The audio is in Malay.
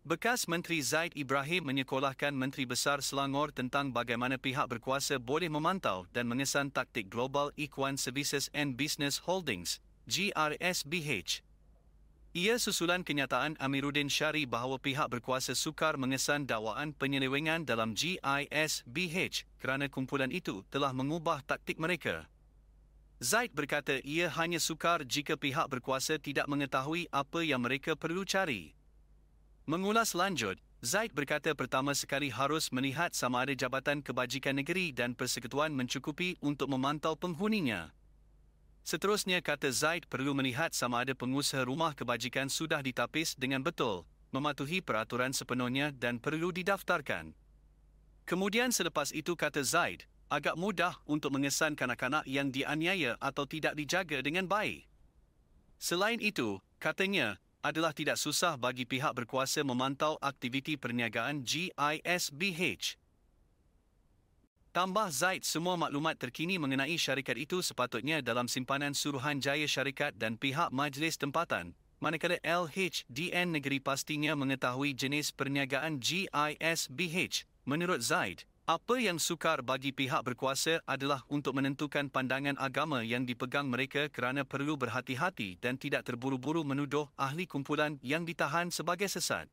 Bekas Menteri Zaid Ibrahim menyekolahkan Menteri Besar Selangor tentang bagaimana pihak berkuasa boleh memantau dan mengesan taktik Global Equine Services and Business Holdings, GRSBH. Ia susulan kenyataan Amiruddin Syari bahawa pihak berkuasa sukar mengesan dakwaan penyelewengan dalam GISBH kerana kumpulan itu telah mengubah taktik mereka. Zaid berkata ia hanya sukar jika pihak berkuasa tidak mengetahui apa yang mereka perlu cari. Mengulas lanjut, Zaid berkata pertama sekali harus melihat sama ada Jabatan Kebajikan Negeri dan Persekutuan mencukupi untuk memantau penghuninya. Seterusnya kata Zaid perlu melihat sama ada pengusaha rumah kebajikan sudah ditapis dengan betul, mematuhi peraturan sepenuhnya dan perlu didaftarkan. Kemudian selepas itu kata Zaid, agak mudah untuk mengesan kanak-kanak yang dianiaya atau tidak dijaga dengan baik. Selain itu, katanya, adalah tidak susah bagi pihak berkuasa memantau aktiviti perniagaan GISBH. Tambah Zaid semua maklumat terkini mengenai syarikat itu sepatutnya dalam simpanan Suruhanjaya Syarikat dan pihak majlis tempatan, manakala LHDN Negeri pastinya mengetahui jenis perniagaan GISBH, menurut Zaid. Apa yang sukar bagi pihak berkuasa adalah untuk menentukan pandangan agama yang dipegang mereka kerana perlu berhati-hati dan tidak terburu-buru menuduh ahli kumpulan yang ditahan sebagai sesat.